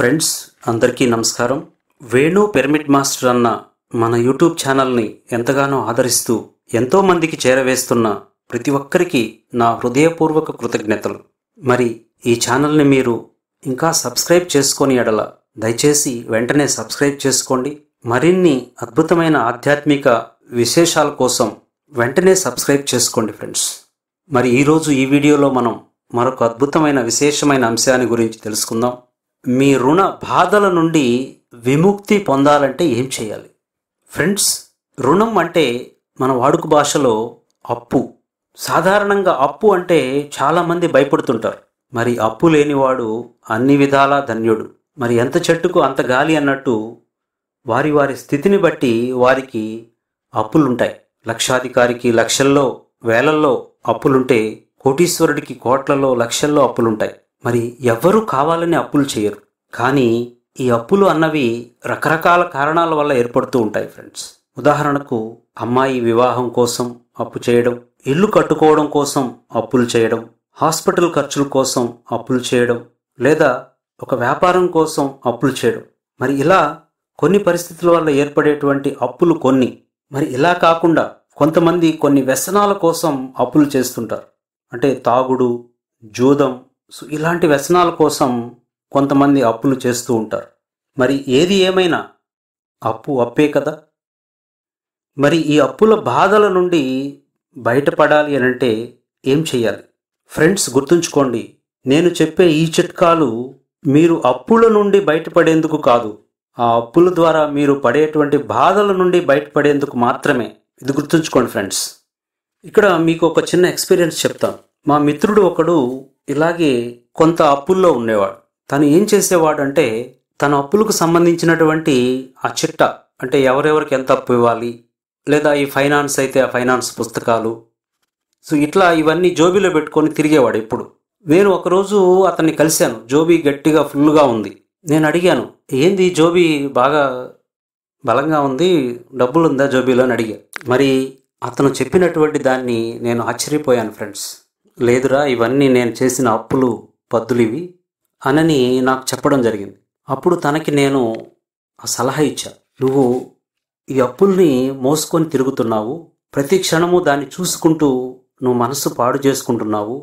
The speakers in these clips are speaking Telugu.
ఫ్రెండ్స్ అందరికీ నమస్కారం వేణు పిరమిడ్ మాస్టర్ అన్న మన యూట్యూబ్ ఛానల్ని ఎంతగానో ఆదరిస్తూ ఎంతోమందికి చేరవేస్తున్న ప్రతి ఒక్కరికి నా హృదయపూర్వక కృతజ్ఞతలు మరి ఈ ఛానల్ని మీరు ఇంకా సబ్స్క్రైబ్ చేసుకొని ఎడల దయచేసి వెంటనే సబ్స్క్రైబ్ చేసుకోండి మరిన్ని అద్భుతమైన ఆధ్యాత్మిక విశేషాల కోసం వెంటనే సబ్స్క్రైబ్ చేసుకోండి ఫ్రెండ్స్ మరి ఈరోజు ఈ వీడియోలో మనం మరొక అద్భుతమైన విశేషమైన అంశాన్ని గురించి తెలుసుకుందాం మీ రుణ బాధల నుండి విముక్తి పొందాలంటే ఏం చేయాలి ఫ్రెండ్స్ రుణం అంటే మన వాడుక భాషలో అప్పు సాధారణంగా అప్పు అంటే చాలామంది భయపడుతుంటారు మరి అప్పు లేనివాడు అన్ని విధాలా ధన్యుడు మరి ఎంత చెట్టుకు అంత గాలి అన్నట్టు వారి వారి స్థితిని బట్టి వారికి అప్పులుంటాయి లక్షాధికారికి లక్షల్లో వేలల్లో అప్పులుంటే కోటీశ్వరుడికి కోట్లలో లక్షల్లో అప్పులుంటాయి మరి ఎవరు కావాలని అప్పులు చేయరు కానీ ఈ అప్పులు అన్నవి రకరకాల కారణాల వల్ల ఏర్పడుతూ ఉంటాయి ఫ్రెండ్స్ ఉదాహరణకు అమ్మాయి వివాహం కోసం అప్పు చేయడం ఇల్లు కట్టుకోవడం కోసం అప్పులు చేయడం హాస్పిటల్ ఖర్చుల కోసం అప్పులు చేయడం లేదా ఒక వ్యాపారం కోసం అప్పులు చేయడం మరి ఇలా కొన్ని పరిస్థితుల వల్ల ఏర్పడేటువంటి అప్పులు కొన్ని మరి ఇలా కాకుండా కొంతమంది కొన్ని వ్యసనాల కోసం అప్పులు చేస్తుంటారు అంటే తాగుడు జూదం సో ఇలాంటి వ్యసనాల కోసం కొంతమంది అప్పులు చేస్తూ ఉంటారు మరి ఏది ఏమైనా అప్పు అప్పే కదా మరి ఈ అప్పుల బాధల నుండి బయటపడాలి అని అంటే ఏం చేయాలి ఫ్రెండ్స్ గుర్తుంచుకోండి నేను చెప్పే ఈ చిట్కాలు మీరు అప్పుల నుండి బయటపడేందుకు కాదు ఆ అప్పుల ద్వారా మీరు పడేటువంటి బాధల నుండి బయటపడేందుకు మాత్రమే ఇది గుర్తుంచుకోండి ఫ్రెండ్స్ ఇక్కడ మీకు ఒక చిన్న ఎక్స్పీరియన్స్ చెప్తాను మా మిత్రుడు ఒకడు ఇలాగే కొంత అప్పుల్లో ఉండేవాడు తను ఏం చేసేవాడంటే తన అప్పులకు సంబంధించినటువంటి ఆ చిట్ట అంటే ఎవరెవరికి ఎంత అప్పు ఇవ్వాలి లేదా ఈ ఫైనాన్స్ అయితే ఆ ఫైనాన్స్ పుస్తకాలు సో ఇట్లా ఇవన్నీ జోబీలో పెట్టుకొని తిరిగేవాడు ఇప్పుడు నేను ఒకరోజు అతన్ని కలిశాను జోబీ గట్టిగా ఫుల్గా ఉంది నేను అడిగాను ఏంది జోబీ బాగా బలంగా ఉంది డబ్బులుందా జోబీలో అని అడిగా మరి అతను చెప్పినటువంటి దాన్ని నేను ఆశ్చర్యపోయాను ఫ్రెండ్స్ లేదురా ఇవన్నీ నేను చేసిన అప్పులు పద్దులు ఇవి అనని నాకు చెప్పడం జరిగింది అప్పుడు తనకి నేను ఆ సలహా ఇచ్చా నువ్వు ఈ అప్పుల్ని మోసుకొని తిరుగుతున్నావు ప్రతి క్షణము దాన్ని చూసుకుంటూ నువ్వు మనస్సు పాడు చేసుకుంటున్నావు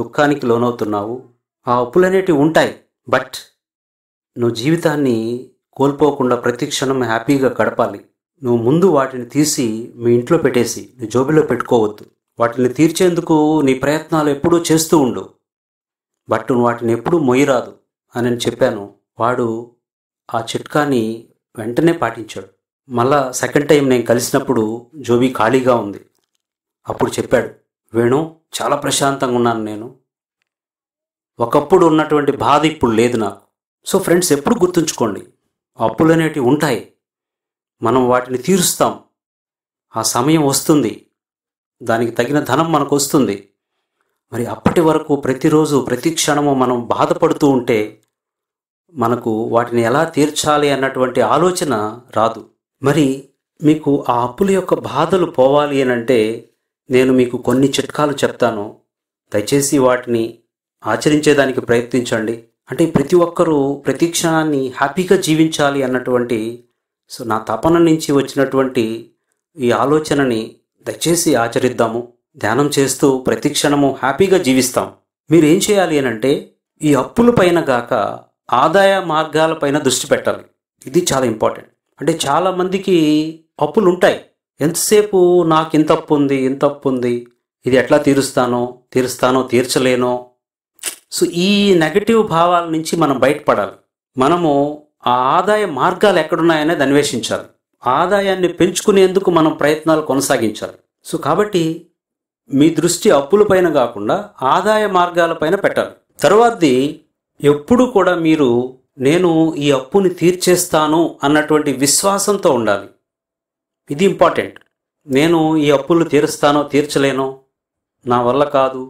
దుఃఖానికి లోనవుతున్నావు ఆ అప్పులనేటివి ఉంటాయి బట్ నువ్వు జీవితాన్ని కోల్పోకుండా ప్రతి క్షణం హ్యాపీగా గడపాలి నువ్వు ముందు వాటిని తీసి మీ ఇంట్లో పెట్టేసి నీ జోబిలో పెట్టుకోవద్దు వాటిని తీర్చేందుకు నీ ప్రయత్నాలు ఎప్పుడూ చేస్తూ ఉండు బట్ వాటిని ఎప్పుడూ మొయ్యరాదు అని నేను చెప్పాను వాడు ఆ చిట్కాని వెంటనే పాటించాడు మళ్ళా సెకండ్ టైం నేను కలిసినప్పుడు జోబీ ఖాళీగా ఉంది అప్పుడు చెప్పాడు వేణు చాలా ప్రశాంతంగా ఉన్నాను నేను ఒకప్పుడు ఉన్నటువంటి బాధ ఇప్పుడు లేదు నాకు సో ఫ్రెండ్స్ ఎప్పుడు గుర్తుంచుకోండి అప్పులు అనేటివి ఉంటాయి మనం వాటిని తీరుస్తాం ఆ సమయం వస్తుంది దానికి తగిన ధనం మనకు వస్తుంది మరి అప్పటి వరకు ప్రతిరోజు ప్రతి క్షణము మనం బాధపడుతూ ఉంటే మనకు వాటిని ఎలా తీర్చాలి అన్నటువంటి ఆలోచన రాదు మరి మీకు ఆ అప్పుల యొక్క బాధలు పోవాలి అని అంటే నేను మీకు కొన్ని చిట్కాలు చెప్తాను దయచేసి వాటిని ఆచరించేదానికి ప్రయత్నించండి అంటే ప్రతి ఒక్కరూ ప్రతి క్షణాన్ని హ్యాపీగా జీవించాలి అన్నటువంటి సో నా తపన నుంచి వచ్చినటువంటి ఈ ఆలోచనని దయచేసి ఆచరిద్దాము ధ్యానం చేస్తూ ప్రతిక్షణము హ్యాపీగా జీవిస్తాం మీరేం చేయాలి అని అంటే ఈ అప్పులపైన గాక ఆదాయ మార్గాలపైన దృష్టి పెట్టాలి ఇది చాలా ఇంపార్టెంట్ అంటే చాలా మందికి అప్పులు ఉంటాయి ఎంతసేపు నాకు ఇంత అప్పు ఉంది ఇంత అప్పు ఉంది ఇది ఎట్లా తీరుస్తానో తీరుస్తానో తీర్చలేనో సో ఈ నెగటివ్ భావాల నుంచి మనం బయటపడాలి మనము ఆ ఆదాయ మార్గాలు ఎక్కడున్నాయనేది అన్వేషించాలి ఆదాయాన్ని పెంచుకునేందుకు మనం ప్రయత్నాలు కొనసాగించాలి సో కాబట్టి మీ దృష్టి అప్పులపైన కాకుండా ఆదాయ మార్గాలపైన పెట్టాలి తర్వాతది ఎప్పుడు కూడా మీరు నేను ఈ అప్పుని తీర్చేస్తాను అన్నటువంటి విశ్వాసంతో ఉండాలి ఇది ఇంపార్టెంట్ నేను ఈ అప్పులు తీరుస్తానో తీర్చలేనో నా వల్ల కాదు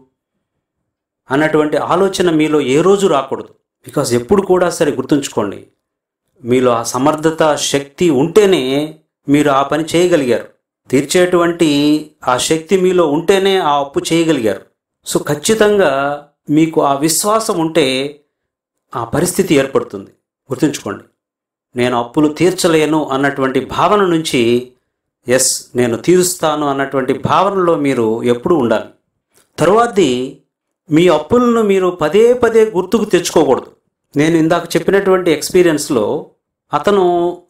అన్నటువంటి ఆలోచన మీలో ఏ రోజు రాకూడదు బికాజ్ ఎప్పుడు కూడా సరే గుర్తుంచుకోండి మీలో ఆ సమర్థత శక్తి ఉంటేనే మీరు ఆ పని చేయగలిగారు తీర్చేటువంటి ఆ శక్తి మీలో ఉంటేనే ఆ అప్పు చేయగలిగారు సో ఖచ్చితంగా మీకు ఆ విశ్వాసం ఉంటే ఆ పరిస్థితి ఏర్పడుతుంది గుర్తుంచుకోండి నేను అప్పులు తీర్చలేను అన్నటువంటి భావన నుంచి ఎస్ నేను తీరుస్తాను అన్నటువంటి భావనలో మీరు ఎప్పుడూ ఉండాలి తరువాతది మీ అప్పులను మీరు పదే పదే గుర్తుకు తెచ్చుకోకూడదు నేను ఇందాక చెప్పినటువంటి ఎక్స్పీరియన్స్లో అతను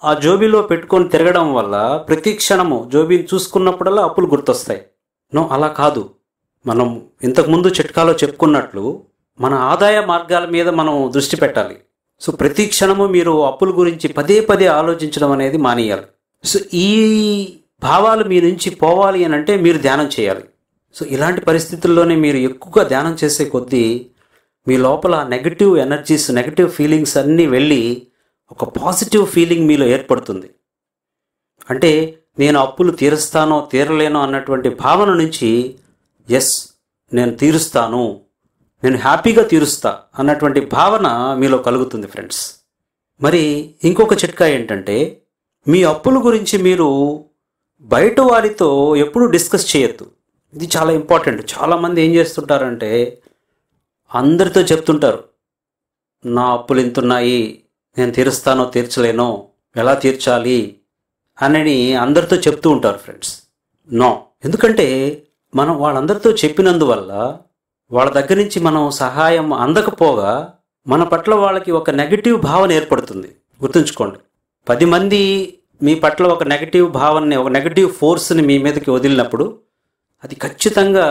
ఆ జోబీలో పెట్టుకొని తిరగడం వల్ల ప్రతి క్షణము జోబీని చూసుకున్నప్పుడల్లా అప్పులు గుర్తొస్తాయి నో అలా కాదు మనం ఇంతకుముందు చిట్కాలో చెప్పుకున్నట్లు మన ఆదాయ మార్గాల మీద మనం దృష్టి పెట్టాలి సో ప్రతి క్షణము మీరు అప్పుల గురించి పదే పదే ఆలోచించడం అనేది మానేయాలి సో ఈ భావాలు మీ నుంచి పోవాలి అని అంటే మీరు ధ్యానం చేయాలి సో ఇలాంటి పరిస్థితుల్లోనే మీరు ఎక్కువగా ధ్యానం చేసే కొద్దీ మీ లోపల నెగటివ్ ఎనర్జీస్ నెగటివ్ ఫీలింగ్స్ అన్నీ వెళ్ళి ఒక పాజిటివ్ ఫీలింగ్ మీలో ఏర్పడుతుంది అంటే నేను అప్పులు తీరుస్తానో తీరలేనో అన్నటువంటి భావన నుంచి ఎస్ నేను తీరుస్తాను నేను హ్యాపీగా తీరుస్తా అన్నటువంటి భావన మీలో కలుగుతుంది ఫ్రెండ్స్ మరి ఇంకొక చిట్కా ఏంటంటే మీ అప్పుల గురించి మీరు బయట వారితో ఎప్పుడూ డిస్కస్ చేయొద్దు ఇది చాలా ఇంపార్టెంట్ చాలామంది ఏం చేస్తుంటారంటే అందరితో చెప్తుంటారు నా అప్పులు ఇంతున్నాయి నేను తీరుస్తానో తీర్చలేనో ఎలా తీర్చాలి అని అందరితో చెప్తూ ఉంటారు ఫ్రెండ్స్ నో ఎందుకంటే మనం వాళ్ళందరితో చెప్పినందువల్ల వాళ్ళ దగ్గర నుంచి మనం సహాయం అందకపోగా మన పట్ల వాళ్ళకి ఒక నెగిటివ్ భావన ఏర్పడుతుంది గుర్తుంచుకోండి పది మంది మీ పట్ల ఒక నెగిటివ్ భావనని ఒక నెగిటివ్ ఫోర్స్ని మీ మీదకి వదిలినప్పుడు అది ఖచ్చితంగా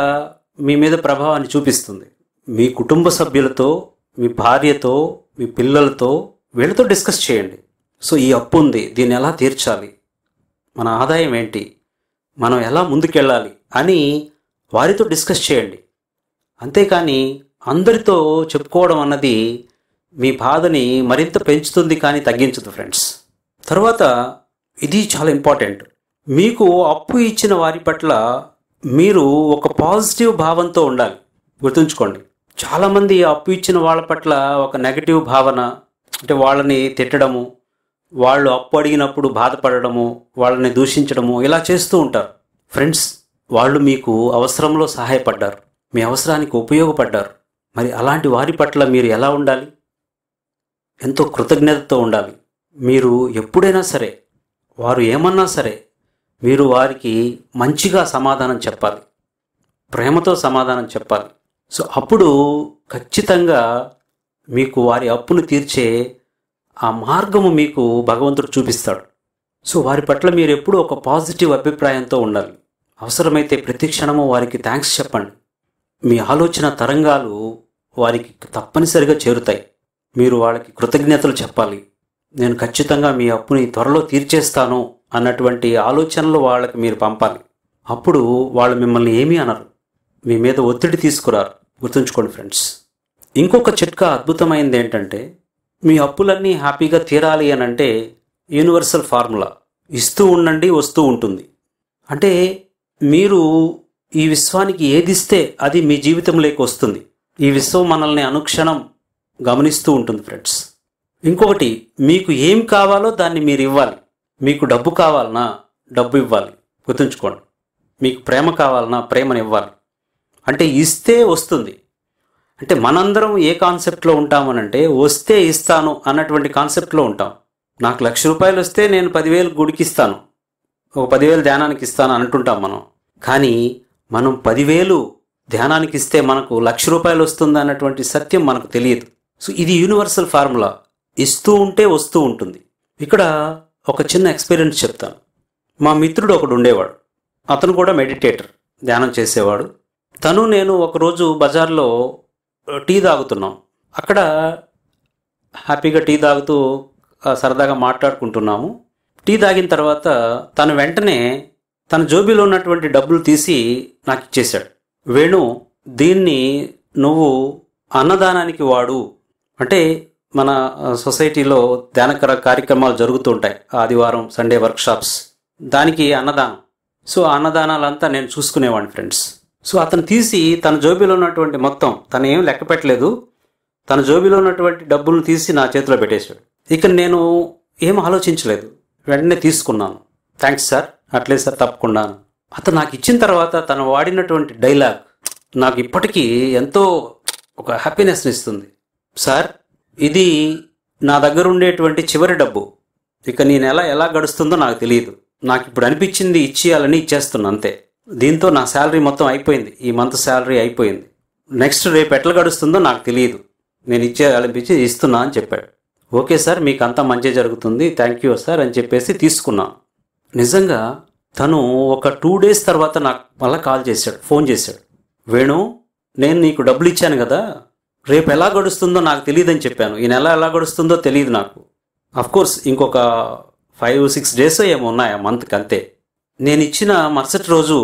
మీ మీద ప్రభావాన్ని చూపిస్తుంది మీ కుటుంబ సభ్యులతో మీ భార్యతో మీ పిల్లలతో వీళ్ళతో డిస్కస్ చేయండి సో ఈ అప్పు ఉంది దీన్ని ఎలా తీర్చాలి మన ఆదాయం ఏంటి మనం ఎలా ముందుకెళ్ళాలి అని వారితో డిస్కస్ చేయండి అంతేకాని అందరితో చెప్పుకోవడం అన్నది మీ బాధని మరింత పెంచుతుంది కానీ తగ్గించదు ఫ్రెండ్స్ తర్వాత ఇది చాలా ఇంపార్టెంట్ మీకు అప్పు ఇచ్చిన వారి పట్ల మీరు ఒక పాజిటివ్ భావంతో ఉండాలి గుర్తుంచుకోండి చాలామంది అప్పు ఇచ్చిన వాళ్ళ పట్ల ఒక నెగటివ్ భావన అంటే వాళ్ళని తిట్టడము వాళ్ళు అప్పు అడిగినప్పుడు బాధపడడము వాళ్ళని దూషించడము ఇలా చేస్తూ ఉంటారు ఫ్రెండ్స్ వాళ్ళు మీకు అవసరంలో సహాయపడ్డారు మీ అవసరానికి ఉపయోగపడ్డారు మరి అలాంటి వారి పట్ల మీరు ఎలా ఉండాలి ఎంతో కృతజ్ఞతతో ఉండాలి మీరు ఎప్పుడైనా సరే వారు ఏమన్నా సరే మీరు వారికి మంచిగా సమాధానం చెప్పాలి ప్రేమతో సమాధానం చెప్పాలి సో అప్పుడు ఖచ్చితంగా మీకు వారి అప్పును తీర్చే ఆ మార్గము మీకు భగవంతుడు చూపిస్తాడు సో వారి పట్ల మీరు ఎప్పుడూ ఒక పాజిటివ్ అభిప్రాయంతో ఉండాలి అవసరమైతే ప్రతి క్షణము వారికి థ్యాంక్స్ చెప్పండి మీ ఆలోచన తరంగాలు వారికి తప్పనిసరిగా చేరుతాయి మీరు వాళ్ళకి కృతజ్ఞతలు చెప్పాలి నేను ఖచ్చితంగా మీ అప్పుని త్వరలో తీర్చేస్తాను అన్నటువంటి ఆలోచనలు వాళ్ళకి మీరు పంపాలి అప్పుడు వాళ్ళు మిమ్మల్ని ఏమీ అనరు మీ మీద ఒత్తిడి తీసుకురారు గుర్తుంచుకోండి ఫ్రెండ్స్ ఇంకొక చిట్కా అద్భుతమైనది ఏంటంటే మీ అప్పులన్నీ హ్యాపీగా తీరాలి అని అంటే యూనివర్సల్ ఫార్ములా ఇస్తూ ఉండండి వస్తూ ఉంటుంది అంటే మీరు ఈ విశ్వానికి ఏదిస్తే అది మీ జీవితంలోకి వస్తుంది ఈ విశ్వం మనల్ని అనుక్షణం గమనిస్తూ ఉంటుంది ఫ్రెండ్స్ ఇంకొకటి మీకు ఏం కావాలో దాన్ని మీరు ఇవ్వాలి మీకు డబ్బు కావాలన్నా డబ్బు ఇవ్వాలి గుర్తుంచుకోండి మీకు ప్రేమ కావాలన్నా ప్రేమను ఇవ్వాలి అంటే ఇస్తే వస్తుంది అంటే మనందరం ఏ కాన్సెప్ట్లో ఉంటామనంటే వస్తే ఇస్తాను అన్నటువంటి కాన్సెప్ట్లో ఉంటాం నాకు లక్ష రూపాయలు వస్తే నేను పదివేలు గుడికి ఇస్తాను ఒక పదివేలు ధ్యానానికి ఇస్తాను అంటుంటాం మనం కానీ మనం పదివేలు ధ్యానానికి ఇస్తే మనకు లక్ష రూపాయలు వస్తుంది అన్నటువంటి సత్యం మనకు తెలియదు సో ఇది యూనివర్సల్ ఫార్ములా ఇస్తూ ఉంటే వస్తూ ఉంటుంది ఇక్కడ ఒక చిన్న ఎక్స్పీరియన్స్ చెప్తాను మా మిత్రుడు ఒకడు ఉండేవాడు అతను కూడా మెడిటేటర్ ధ్యానం చేసేవాడు తను నేను ఒకరోజు బజార్లో టీ తాగుతున్నాం అక్కడ హ్యాపీగా టీ తాగుతూ సరదాగా మాట్లాడుకుంటున్నాము టీ తాగిన తర్వాత తను వెంటనే తన జోబీలో ఉన్నటువంటి డబ్బులు తీసి నాకు ఇచ్చేశాడు వేణు దీన్ని నువ్వు అన్నదానానికి వాడు అంటే మన సొసైటీలో ధ్యానకర కార్యక్రమాలు జరుగుతూ ఉంటాయి ఆదివారం సండే వర్క్షాప్స్ దానికి అన్నదానం సో అన్నదానాలంతా నేను చూసుకునేవాడిని ఫ్రెండ్స్ సో అతను తీసి తన జోబీలో ఉన్నటువంటి మొత్తం తను ఏం లెక్క పెట్టలేదు తన జోబీలో ఉన్నటువంటి డబ్బులను తీసి నా చేతిలో పెట్టేశాడు ఇక నేను ఏం ఆలోచించలేదు వెంటనే తీసుకున్నాను థ్యాంక్స్ సార్ అట్లే సార్ తప్పకుండా అతను నాకు ఇచ్చిన తర్వాత తను వాడినటువంటి డైలాగ్ నాకు ఇప్పటికీ ఎంతో ఒక హ్యాపీనెస్ని ఇస్తుంది సార్ ఇది నా దగ్గర ఉండేటువంటి చివరి డబ్బు ఇక నేను ఎలా ఎలా గడుస్తుందో నాకు తెలియదు నాకు ఇప్పుడు అనిపించింది ఇచ్చేయాలని ఇచ్చేస్తున్నా అంతే దీంతో నా శాలరీ మొత్తం అయిపోయింది ఈ మంత్ శాలరీ అయిపోయింది నెక్స్ట్ రేపు ఎట్లా గడుస్తుందో నాకు తెలియదు నేను ఇచ్చే ఆలపించి ఇస్తున్నా అని చెప్పాడు ఓకే సార్ మీకు అంతా మంచి జరుగుతుంది థ్యాంక్ యూ సార్ అని చెప్పేసి తీసుకున్నాను నిజంగా తను ఒక టూ డేస్ తర్వాత నాకు మళ్ళీ కాల్ చేశాడు ఫోన్ చేశాడు వేణు నేను నీకు డబ్బులు ఇచ్చాను కదా రేపు ఎలా గడుస్తుందో నాకు తెలియదని చెప్పాను ఈ నెల ఎలా గడుస్తుందో తెలియదు నాకు అఫ్కోర్స్ ఇంకొక ఫైవ్ సిక్స్ డేస్ ఏమో ఉన్నాయి ఆ మంత్కి అంతే నేను ఇచ్చిన మరుసటి రోజు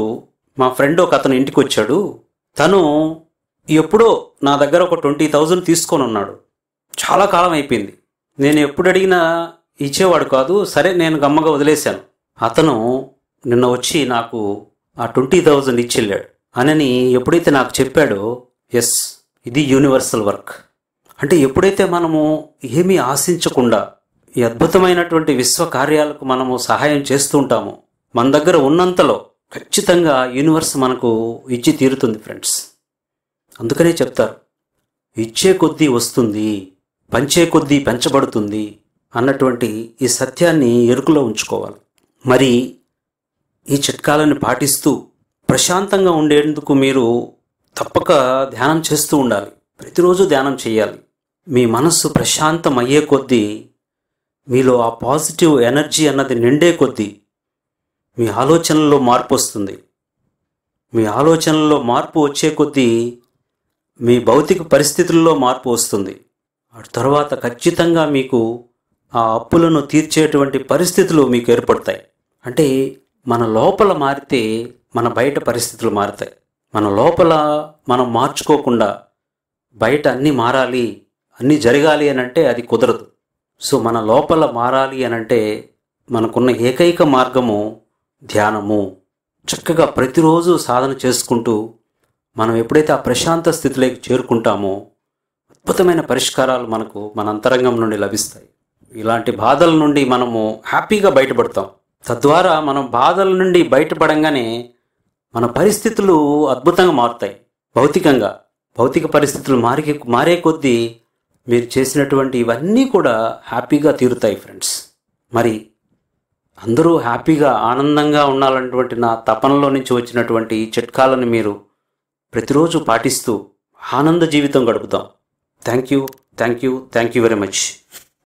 మా ఫ్రెండ్ ఒక అతను ఇంటికి వచ్చాడు తను ఎప్పుడో నా దగ్గర ఒక ట్వంటీ థౌజండ్ తీసుకొని ఉన్నాడు చాలా కాలం అయిపోయింది నేను ఎప్పుడు అడిగినా ఇచ్చేవాడు కాదు సరే నేను గమ్మగా వదిలేశాను అతను నిన్న వచ్చి నాకు ఆ ట్వంటీ థౌజండ్ ఇచ్చెళ్ళాడు అనని ఎప్పుడైతే నాకు చెప్పాడో ఎస్ ఇది యూనివర్సల్ వర్క్ అంటే ఎప్పుడైతే మనము ఏమీ ఆశించకుండా ఈ అద్భుతమైనటువంటి విశ్వ కార్యాలకు మనము సహాయం చేస్తూ ఉంటామో మన దగ్గర ఉన్నంతలో ఖచ్చితంగా యూనివర్స్ మనకు ఇచ్చి తీరుతుంది ఫ్రెండ్స్ అందుకనే చెప్తారు ఇచ్చే కొద్దీ వస్తుంది పంచే కొద్దీ పెంచబడుతుంది అన్నటువంటి ఈ సత్యాన్ని ఎరుకులో ఉంచుకోవాలి మరి ఈ చిట్కాలను పాటిస్తూ ప్రశాంతంగా ఉండేందుకు మీరు తప్పక ధ్యానం చేస్తూ ఉండాలి ప్రతిరోజు ధ్యానం చేయాలి మీ మనస్సు ప్రశాంతం అయ్యే కొద్దీ మీలో ఆ పాజిటివ్ ఎనర్జీ అన్నది నిండే కొద్దీ మీ ఆలోచనల్లో మార్పు వస్తుంది మీ ఆలోచనల్లో మార్పు వచ్చే కొద్దీ మీ భౌతిక పరిస్థితుల్లో మార్పు వస్తుంది తర్వాత ఖచ్చితంగా మీకు ఆ అప్పులను తీర్చేటువంటి పరిస్థితులు మీకు ఏర్పడతాయి అంటే మన లోపల మారితే మన బయట పరిస్థితులు మారుతాయి మన లోపల మనం మార్చుకోకుండా బయట అన్నీ మారాలి అన్నీ జరగాలి అని అంటే అది కుదరదు సో మన లోపల మారాలి అని అంటే మనకున్న ఏకైక మార్గము ధ్యానము చక్కగా ప్రతిరోజు సాధన చేసుకుంటూ మనం ఎప్పుడైతే ఆ ప్రశాంత స్థితిలోకి చేరుకుంటామో అద్భుతమైన పరిష్కారాలు మనకు మన అంతరంగం నుండి లభిస్తాయి ఇలాంటి బాధల నుండి మనము హ్యాపీగా బయటపడతాం తద్వారా మనం బాధల నుండి బయటపడంగానే మన పరిస్థితులు అద్భుతంగా మారుతాయి భౌతికంగా భౌతిక పరిస్థితులు మారే మారే కొద్దీ మీరు చేసినటువంటి ఇవన్నీ కూడా హ్యాపీగా తీరుతాయి ఫ్రెండ్స్ మరి అందరూ హ్యాపీగా ఆనందంగా ఉండాలన్నటువంటి నా తపనలో నుంచి వచ్చినటువంటి ఈ చిట్కాలను మీరు ప్రతిరోజు పాటిస్తూ ఆనంద జీవితం గడుపుతాం thank you thank you thank you very much